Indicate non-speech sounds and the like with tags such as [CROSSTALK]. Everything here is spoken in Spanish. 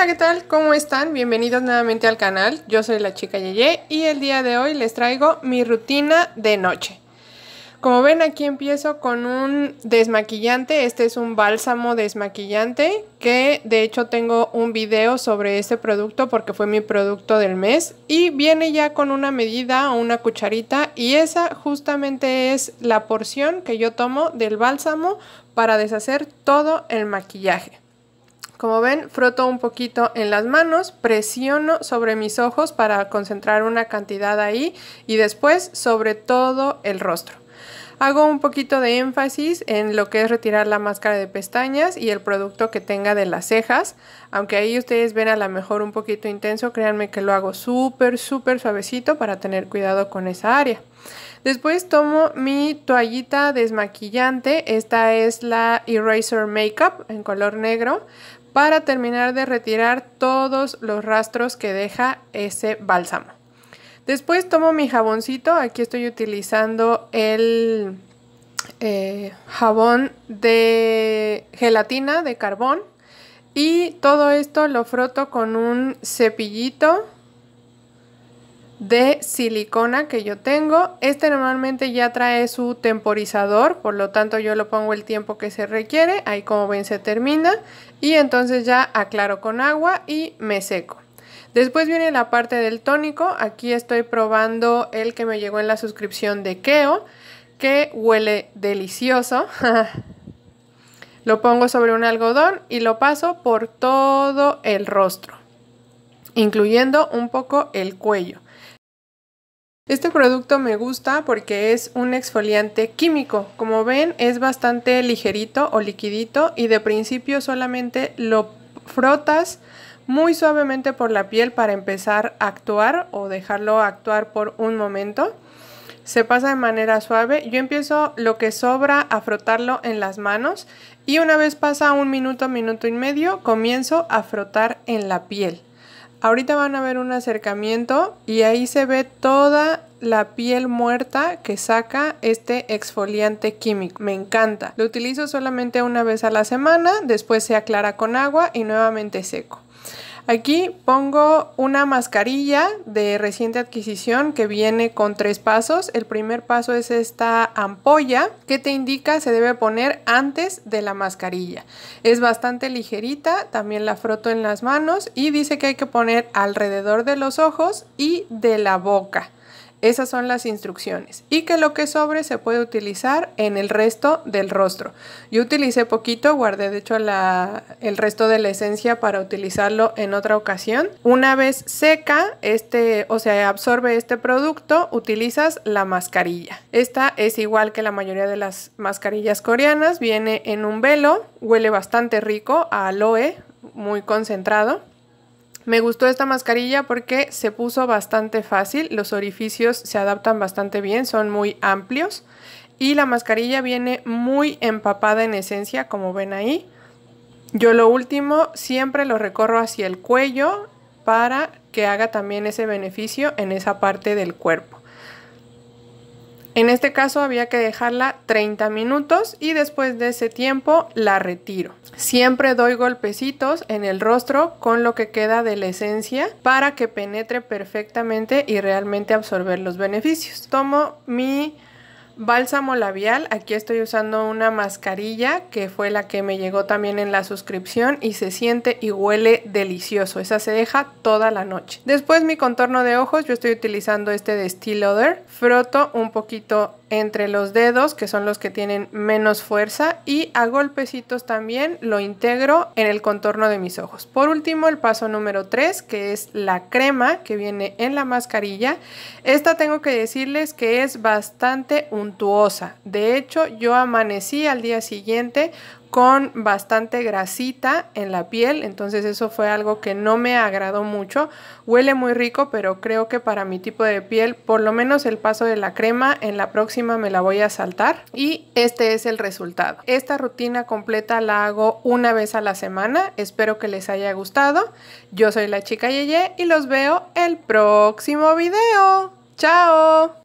Hola, ¿qué tal? ¿Cómo están? Bienvenidos nuevamente al canal. Yo soy la chica Yeye y el día de hoy les traigo mi rutina de noche. Como ven aquí empiezo con un desmaquillante, este es un bálsamo desmaquillante que de hecho tengo un video sobre este producto porque fue mi producto del mes y viene ya con una medida o una cucharita y esa justamente es la porción que yo tomo del bálsamo para deshacer todo el maquillaje. Como ven, froto un poquito en las manos, presiono sobre mis ojos para concentrar una cantidad ahí y después sobre todo el rostro. Hago un poquito de énfasis en lo que es retirar la máscara de pestañas y el producto que tenga de las cejas. Aunque ahí ustedes ven a lo mejor un poquito intenso, créanme que lo hago súper, súper suavecito para tener cuidado con esa área. Después tomo mi toallita desmaquillante, esta es la Eraser Makeup en color negro, para terminar de retirar todos los rastros que deja ese bálsamo. Después tomo mi jaboncito, aquí estoy utilizando el eh, jabón de gelatina de carbón y todo esto lo froto con un cepillito de silicona que yo tengo. Este normalmente ya trae su temporizador, por lo tanto yo lo pongo el tiempo que se requiere, ahí como ven se termina y entonces ya aclaro con agua y me seco. Después viene la parte del tónico, aquí estoy probando el que me llegó en la suscripción de Keo, que huele delicioso. [LAUGHS] lo pongo sobre un algodón y lo paso por todo el rostro, incluyendo un poco el cuello. Este producto me gusta porque es un exfoliante químico. Como ven es bastante ligerito o liquidito y de principio solamente lo frotas muy suavemente por la piel para empezar a actuar o dejarlo actuar por un momento. Se pasa de manera suave. Yo empiezo lo que sobra a frotarlo en las manos y una vez pasa un minuto, minuto y medio, comienzo a frotar en la piel. Ahorita van a ver un acercamiento y ahí se ve toda la piel muerta que saca este exfoliante químico. Me encanta. Lo utilizo solamente una vez a la semana, después se aclara con agua y nuevamente seco. Aquí pongo una mascarilla de reciente adquisición que viene con tres pasos. El primer paso es esta ampolla que te indica se debe poner antes de la mascarilla. Es bastante ligerita, también la froto en las manos y dice que hay que poner alrededor de los ojos y de la boca. Esas son las instrucciones. Y que lo que sobre se puede utilizar en el resto del rostro. Yo utilicé poquito, guardé de hecho la, el resto de la esencia para utilizarlo en otra ocasión. Una vez seca, este, o sea, absorbe este producto, utilizas la mascarilla. Esta es igual que la mayoría de las mascarillas coreanas, viene en un velo, huele bastante rico a aloe, muy concentrado. Me gustó esta mascarilla porque se puso bastante fácil, los orificios se adaptan bastante bien, son muy amplios y la mascarilla viene muy empapada en esencia, como ven ahí. Yo lo último siempre lo recorro hacia el cuello para que haga también ese beneficio en esa parte del cuerpo. En este caso había que dejarla 30 minutos y después de ese tiempo la retiro. Siempre doy golpecitos en el rostro con lo que queda de la esencia para que penetre perfectamente y realmente absorber los beneficios. Tomo mi Bálsamo labial, aquí estoy usando una mascarilla que fue la que me llegó también en la suscripción y se siente y huele delicioso, esa se deja toda la noche. Después mi contorno de ojos, yo estoy utilizando este de Still Other, froto un poquito entre los dedos, que son los que tienen menos fuerza, y a golpecitos también lo integro en el contorno de mis ojos. Por último, el paso número 3, que es la crema que viene en la mascarilla. Esta tengo que decirles que es bastante untuosa. De hecho, yo amanecí al día siguiente con bastante grasita en la piel, entonces eso fue algo que no me agradó mucho. Huele muy rico, pero creo que para mi tipo de piel, por lo menos el paso de la crema, en la próxima me la voy a saltar y este es el resultado. Esta rutina completa la hago una vez a la semana, espero que les haya gustado. Yo soy la chica Yeye y los veo el próximo video. ¡Chao!